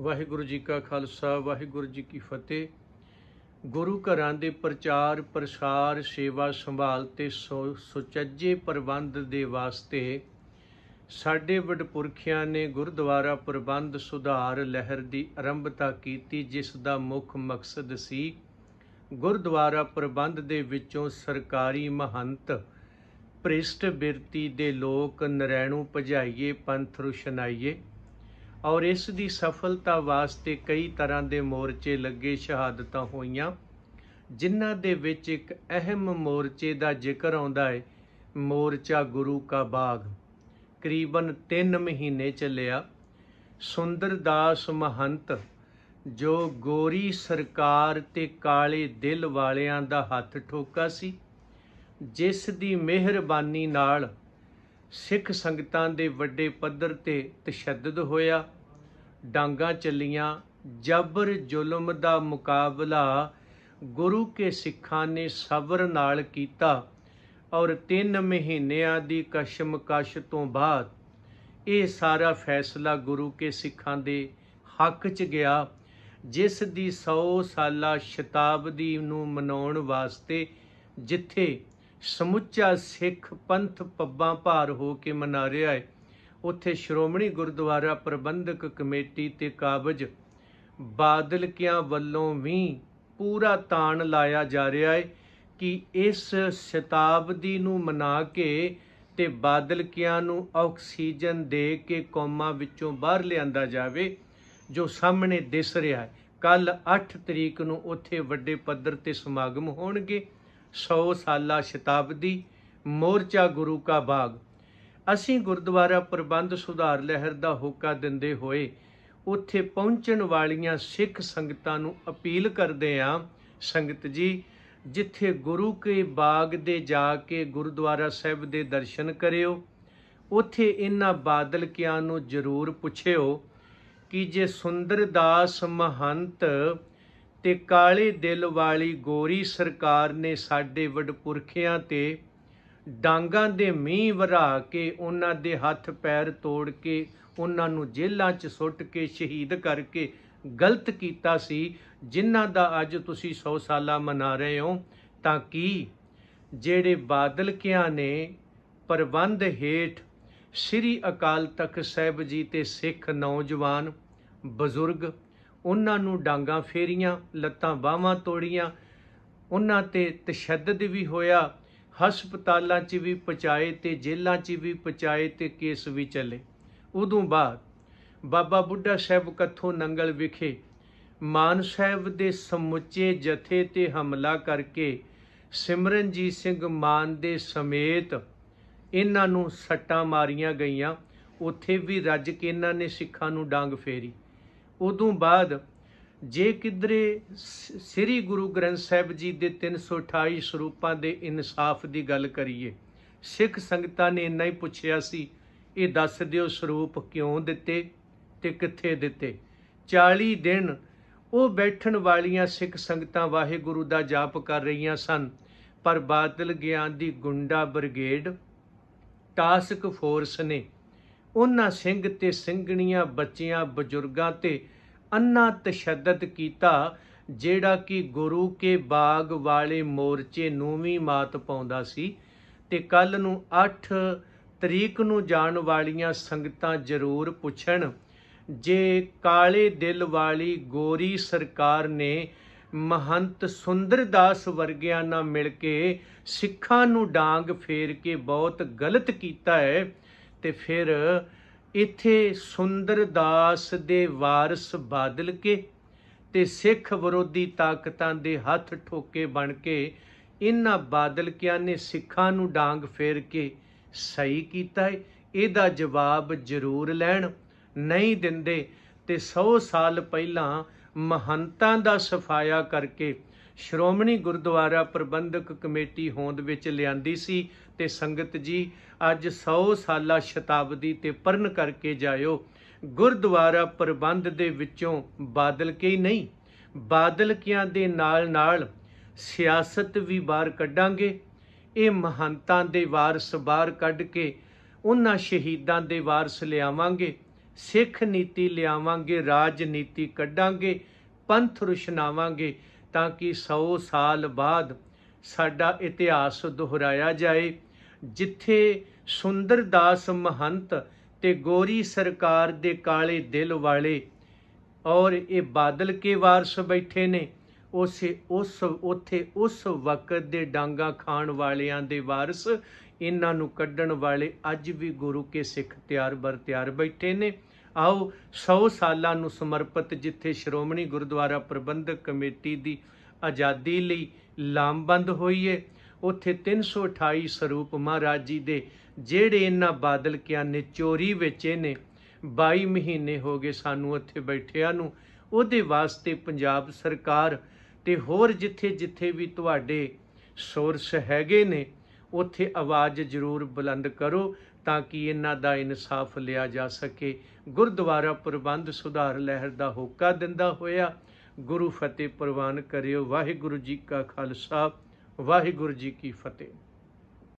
ਵਾਹਿਗੁਰੂ ਜੀ ਕਾ ਖਾਲਸਾ ਵਾਹਿਗੁਰੂ ਜੀ ਕੀ ਫਤਿਹ ਗੁਰੂ ਘਰਾਂ ਦੇ ਪ੍ਰਚਾਰ ਪ੍ਰਸਾਰ ਸੇਵਾ ਸੰਭਾਲ ਤੇ ਸੁਚੱਜੇ ਪ੍ਰਬੰਧ ਦੇ ਵਾਸਤੇ ਸਾਡੇ ਵਡਪੁਰਖਿਆਂ ਨੇ ਗੁਰਦੁਆਰਾ ਪ੍ਰਬੰਧ ਸੁਧਾਰ ਲਹਿਰ ਦੀ ਆਰੰਭਤਾ ਕੀਤੀ ਜਿਸ ਦਾ ਮੁੱਖ ਮਕਸਦ ਸੀ ਗੁਰਦੁਆਰਾ ਪ੍ਰਬੰਧ ਦੇ ਵਿੱਚੋਂ ਸਰਕਾਰੀ ਮਹੰਤ ਪ੍ਰਿਸ਼ਟ ਬਿਰਤੀ ਦੇ ਲੋਕ ਨਰੈਣੂ ਭਜਾਈਏ ਪੰਥ ਰੁਸ਼ਨਾਈਏ ਔਰ ਇਸ ਦੀ ਸਫਲਤਾ ਵਾਸਤੇ ਕਈ ਤਰ੍ਹਾਂ ਦੇ ਮੋਰਚੇ ਲੱਗੇ ਸ਼ਹਾਦਤਾਂ ਹੋਈਆਂ ਜਿਨ੍ਹਾਂ ਦੇ ਵਿੱਚ ਇੱਕ ਅਹਿਮ ਮੋਰਚੇ ਦਾ ਜ਼ਿਕਰ ਆਉਂਦਾ ਹੈ ਮੋਰਚਾ ਗੁਰੂ ਕਾ ਬਾਗ ਕਰੀਬਨ 3 ਮਹੀਨੇ ਚੱਲਿਆ ਸੁੰਦਰਦਾਸ ਮਹੰਤ ਜੋ ਗੋਰੀ ਸਰਕਾਰ ਤੇ ਕਾਲੇ ਦਿਲ ਵਾਲਿਆਂ ਦਾ ਹੱਥ ਠੋਕਾ ਸੀ ਜਿਸ ਦੀ ਮਿਹਰਬਾਨੀ ਨਾਲ ਸਿੱਖ ਸੰਗਤਾਂ ਦੇ ਵੱਡੇ ਪੱਧਰ ਤੇ ਤਸ਼ੱਦਦ ਹੋਇਆ ਡਾਂਗਾ ਚੱਲੀਆਂ ਜਬਰ ਜ਼ੁਲਮ ਦਾ ਮੁਕਾਬਲਾ ਗੁਰੂ ਕੇ ਸਿੱਖਾਂ ਨੇ ਸਬਰ ਨਾਲ ਕੀਤਾ ਔਰ 3 ਮਹੀਨਿਆਂ ਦੀ ਕਸ਼ਮਕਸ਼ ਤੋਂ ਬਾਅਦ ਇਹ ਸਾਰਾ ਫੈਸਲਾ ਗੁਰੂ ਕੇ ਸਿੱਖਾਂ ਦੇ ਹੱਕ 'ਚ ਗਿਆ ਜਿਸ ਦੀ 100 ਸਾਲਾ ਸ਼ਤਾਬਦੀ ਨੂੰ ਮਨਾਉਣ ਵਾਸਤੇ ਜਿੱਥੇ ਸਮੁੱਚਾ ਸਿੱਖ ਪੰਥ ਪੱਬਾਂ ਭਾਰ ਹੋ ਕੇ ਮਨਾ ਰਿਹਾ ਹੈ ਉੱਥੇ ਸ਼੍ਰੋਮਣੀ ਗੁਰਦੁਆਰਾ ਪ੍ਰਬੰਧਕ ਕਮੇਟੀ ਤੇ ਕਾਬਜ ਬਾਦਲਕਿਆਂ ਵੱਲੋਂ ਵੀ ਪੂਰਾ ਤਾਣ ਲਾਇਆ ਜਾ ਰਿਹਾ ਹੈ ਕਿ ਇਸ ਸ਼ਤਾਬਦੀ ਨੂੰ ਮਨਾ ਕੇ ਤੇ ਬਾਦਲਕਿਆਂ ਨੂੰ ਆਕਸੀਜਨ ਦੇ ਕੇ ਕੌਮਾਂ ਵਿੱਚੋਂ ਬਾਹਰ ਲਿਆਂਦਾ ਜਾਵੇ ਜੋ ਸਾਹਮਣੇ ਦਿਸ ਰਿਹਾ ਹੈ ਕੱਲ 8 ਤਰੀਕ ਨੂੰ ਉੱਥੇ ਵੱਡੇ ਪੱਧਰ ਤੇ ਸਮਾਗਮ ਹੋਣਗੇ 100 ਸਾਲਾ ਸ਼ਤਾਬਦੀ ਮੋਰਚਾ ਗੁਰੂ ਕਾ ਬਾਗ ਅਸੀਂ ਗੁਰਦੁਆਰਾ ਪ੍ਰਬੰਧ ਸੁਧਾਰ ਲਹਿਰ ਦਾ ਹੋਕਾ ਦਿੰਦੇ ਹੋਏ ਉੱਥੇ ਪਹੁੰਚਣ ਵਾਲੀਆਂ ਸਿੱਖ ਸੰਗਤਾਂ ਨੂੰ ਅਪੀਲ ਕਰਦੇ ਆਂ ਸੰਗਤ ਜੀ ਜਿੱਥੇ ਗੁਰੂ ਕੇ ਬਾਗ ਦੇ ਜਾ ਕੇ ਗੁਰਦੁਆਰਾ ਸਾਹਿਬ ਦੇ ਦਰਸ਼ਨ ਕਰਿਓ ਉੱਥੇ ਇਹਨਾਂ ਬਾਦਲ ਕਿਆਂ ਨੂੰ ਜ਼ਰੂਰ ਪੁੱਛਿਓ ਕਿ ਜੇ ਸੁੰਦਰਦਾਸ ਮਹੰਤ ਤੇ ਕਾਲੇ ਦਿਲ ਵਾਲੀ ਗੋਰੀ ਸਰਕਾਰ ਨੇ ਸਾਡੇ ਵਡਪੁਰਖਿਆਂ ਤੇ ਡਾਂਗਾਂ ਦੇ ਮੀਂਹ ਵਰਾ ਕੇ ਉਹਨਾਂ ਦੇ ਹੱਥ ਪੈਰ ਤੋੜ ਕੇ ਉਹਨਾਂ ਨੂੰ ਜੇਲ੍ਹਾਂ 'ਚ ਸੁੱਟ ਕੇ ਸ਼ਹੀਦ ਕਰਕੇ ਗਲਤ ਕੀਤਾ ਸੀ ਜਿਨ੍ਹਾਂ ਦਾ ਅੱਜ ਤੁਸੀਂ 100 ਸਾਲਾ ਮਨਾ ਰਹੇ ਹੋ ਤਾਂ ਕਿ ਜਿਹੜੇ ਬਾਦਲ ਕਿਆਂ ਨੇ ਪ੍ਰਬੰਧ ਹੇਠ ਸ੍ਰੀ ਅਕਾਲ ਤਖਤ ਸਾਹਿਬ ਜੀ ਤੇ ਸਿੱਖ ਨੌਜਵਾਨ ਬਜ਼ੁਰਗ ਉਹਨਾਂ ਨੂੰ ਡਾਂਗਾ ਫੇਰੀਆਂ ਲੱਤਾਂ ਬਾਹਾਂ ਤੋੜੀਆਂ ਉਹਨਾਂ ਤੇ ਤਸ਼ੱਦਦ ਵੀ ਹੋਇਆ ਹਸਪਤਾਲਾਂ 'ਚ ਵੀ ਪਹੁੰਚਾਏ ਤੇ ਜੇਲ੍ਹਾਂ 'ਚ ਵੀ ਪਹੁੰਚਾਏ ਤੇ ਕੇਸ ਵੀ ਚੱਲੇ ਉਦੋਂ ਬਾਅਦ ਬਾਬਾ ਬੁੱਢਾ ਸਾਹਿਬ ਕੱਥੋਂ ਨੰਗਲ ਵਿਖੇ ਮਾਨ ਸਾਹਿਬ ਦੇ ਸਮੁੱਚੇ ਜਥੇ ਤੇ ਹਮਲਾ ਕਰਕੇ ਸਿਮਰਨਜੀਤ ਸਿੰਘ ਮਾਨ ਦੇ ਸਮੇਤ ਇਹਨਾਂ ਨੂੰ ਸੱਟਾਂ ਮਾਰੀਆਂ ਗਈਆਂ ਉੱਥੇ ਵੀ ਰੱਜ ਕੇ ਇਹਨਾਂ ਨੇ ਸਿੱਖਾਂ ਨੂੰ ਡਾਂਗ ਫੇਰੀ ਉਦੋਂ ਬਾਅਦ ਜੇ ਕਿਦਰੇ ਸ੍ਰੀ ਗੁਰੂ ਗ੍ਰੰਥ ਸਾਹਿਬ ਜੀ ਦੇ 328 ਸਰੂਪਾਂ ਦੇ ਇਨਸਾਫ ਦੀ ਗੱਲ ਕਰੀਏ ਸਿੱਖ ਸੰਗਤਾਂ ਨੇ ਇੰਨਾ ਹੀ ਪੁੱਛਿਆ ਸੀ ਇਹ ਦੱਸ ਦਿਓ ਸਰੂਪ ਕਿਉਂ ਦਿੱਤੇ ਤੇ ਕਿੱਥੇ ਦਿੱਤੇ 40 ਦਿਨ ਉਹ ਬੈਠਣ ਵਾਲੀਆਂ ਸਿੱਖ ਸੰਗਤਾਂ ਵਾਹਿਗੁਰੂ ਦਾ ਜਾਪ ਕਰ ਰਹੀਆਂ ਸਨ ਪਰ ਬਾਦਲ ਗਿਆਨ ਦੀ ਗੁੰਡਾ ਬ੍ਰਿਗੇਡ ਟਾਸਕ ਫੋਰਸ ਨੇ ਉਹਨਾਂ ਸਿੰਘ ਤੇ ਸਿੰਘਣੀਆਂ ਬੱਚਿਆਂ ਬਜ਼ੁਰਗਾਂ ਤੇ ਅੰਨਾ ਤਸ਼ੱਦਦ ਕੀਤਾ ਜਿਹੜਾ ਕਿ ਗੁਰੂ ਕੇ ਬਾਗ ਵਾਲੇ ਮੋਰਚੇ ਨੂੰ ਵੀ ਮਾਤ ਪਾਉਂਦਾ ਸੀ ਤੇ ਕੱਲ ਨੂੰ 8 ਤਰੀਕ ਨੂੰ ਜਾਣ ਵਾਲੀਆਂ ਸੰਗਤਾਂ ਜ਼ਰੂਰ ਪੁੱਛਣ ਜੇ ਕਾਲੇ ਦਿਲ ਵਾਲੀ ਗੋਰੀ ਸਰਕਾਰ ਨੇ ਮਹੰਤ ਸੁੰਦਰਦਾਸ ਵਰਗਿਆਂ ਨਾਲ ਮਿਲ ਕੇ ਸਿੱਖਾਂ ਨੂੰ ਡਾਂਗ ਫੇਰ ਕੇ ਬਹੁਤ ਗਲਤ ਕੀਤਾ ਹੈ ਤੇ ਫਿਰ ਇੱਥੇ ਸੁੰਦਰਦਾਸ ਦੇ ਵਾਰਿਸ ਬਾਦਲ ਕੇ ਤੇ ਸਿੱਖ ਵਿਰੋਧੀ ਤਾਕਤਾਂ ਦੇ ਹੱਥ ਠੋਕੇ ਬਣ ਕੇ ਇਹਨਾਂ ਬਾਦਲ ਕਿਆਂ ਨੇ ਸਿੱਖਾਂ ਨੂੰ ਡਾਂਗ ਫੇਰ ਕੇ ਸਹੀ ਕੀਤਾ ਹੈ ਇਹਦਾ ਜਵਾਬ ਜ਼ਰੂਰ ਲੈਣ ਨਹੀਂ ਦਿੰਦੇ ਤੇ 100 ਸਾਲ ਪਹਿਲਾਂ ਮਹੰਤਾਂ ਦਾ ਸਫਾਇਆ ਕਰਕੇ ਸ਼੍ਰੋਮਣੀ ਗੁਰਦੁਆਰਾ ਪ੍ਰਬੰਧਕ ਕਮੇਟੀ ਹੋਂਦ ਵਿੱਚ ਲਿਆਂਦੀ ਸੀ ਤੇ ਸੰਗਤ ਜੀ ਅੱਜ 100 ਸਾਲਾ ਸ਼ਤਾਬਦੀ ਤੇ ਪਰਨ ਕਰਕੇ ਜਾਇਓ ਗੁਰਦੁਆਰਾ ਪ੍ਰਬੰਧ ਦੇ ਵਿੱਚੋਂ ਬਾਦਲ ਕੇ ਨਹੀਂ ਬਾਦਲ ਕਿਆਂ ਦੇ ਨਾਲ ਨਾਲ ਸਿਆਸਤ ਵੀ ਬਾਹਰ ਕੱਢਾਂਗੇ ਇਹ ਮਹੰਤਾਂ ਦੇ ਵਾਰਸ ਬਾਹਰ ਕੱਢ ਕੇ ਉਹਨਾਂ ਸ਼ਹੀਦਾਂ ਦੇ ਵਾਰਸ ਲਿਆਵਾਂਗੇ ਸਿੱਖ ਨੀਤੀ ਲਿਆਵਾਂਗੇ ਰਾਜਨੀਤੀ ਕੱਢਾਂਗੇ ਪੰਥ ਰੁਸ਼ਨਾਵਾਂਗੇ ਤਾਂ ਕਿ 100 ਸਾਲ ਬਾਅਦ ਸਾਡਾ ਇਤਿਹਾਸ ਦੁਹਰਾਇਆ ਜਾਏ ਜਿੱਥੇ ਸੁੰਦਰਦਾਸ ਮਹੰਤ ਤੇ ਗੋਰੀ ਸਰਕਾਰ ਦੇ ਕਾਲੇ ਦਿਲ ਵਾਲੇ ਔਰ ਇਹ ਬਾਦਲ ਕੇ ਵਾਰਸ ਬੈਠੇ ਨੇ ਉਸੇ ਉਸ ਉਥੇ ਉਸ ਵਕਤ ਦੇ ਡਾਂਗਾ ਖਾਣ ਵਾਲਿਆਂ ਦੇ ਵਾਰਸ ਇਹਨਾਂ ਨੂੰ ਕੱਢਣ ਵਾਲੇ ਅੱਜ ਵੀ ਗੁਰੂ ਕੇ ਸਿੱਖ ਤਿਆਰ ਬਰ ਤਿਆਰ ਬੈਠੇ ਨੇ ਆਓ 100 ਸਾਲਾਂ ਨੂੰ ਸਮਰਪਿਤ ਜਿੱਥੇ ਸ਼੍ਰੋਮਣੀ ਗੁਰਦੁਆਰਾ ਪ੍ਰਬੰਧਕ ਕਮੇਟੀ ਦੀ ਆਜ਼ਾਦੀ ਲਈ ਲਾਮਬੰਦ ਹੋਈਏ ਉੱਥੇ 328 ਸਰੂਪ ਮਹਾਰਾਜ ਜੀ ਦੇ ਜਿਹੜੇ ਇਹਨਾਂ ਬਾਦਲ ਨੇ ਚੋਰੀ ਵਿੱਚ ਨੇ 22 ਮਹੀਨੇ ਹੋ ਗਏ ਸਾਨੂੰ ਉੱਥੇ ਬੈਠਿਆ ਨੂੰ ਉਹਦੇ ਵਾਸਤੇ ਪੰਜਾਬ ਸਰਕਾਰ ਤੇ ਹੋਰ ਜਿੱਥੇ-ਜਿੱਥੇ ਵੀ ਤੁਹਾਡੇ ਸੋਰਸ ਹੈਗੇ ਨੇ ਉੱਥੇ ਆਵਾਜ਼ ਜ਼ਰੂਰ ਬੁਲੰਦ ਕਰੋ ਤਾਂ ਕਿ ਇਹਨਾਂ ਦਾ ਇਨਸਾਫ ਲਿਆ ਜਾ ਸਕੇ ਗੁਰਦੁਆਰਾ ਪ੍ਰਬੰਧ ਸੁਧਾਰ ਲਹਿਰ ਦਾ ਹੋਕਾ ਦਿੰਦਾ ਹੋਇਆ ਗੁਰੂ ਫਤਿਹ ਪ੍ਰਵਾਨ ਕਰਿਓ ਵਾਹਿਗੁਰੂ ਜੀ ਕਾ ਖਾਲਸਾ ਵਾਹਿਗੁਰੂ ਜੀ ਕੀ ਫਤਿਹ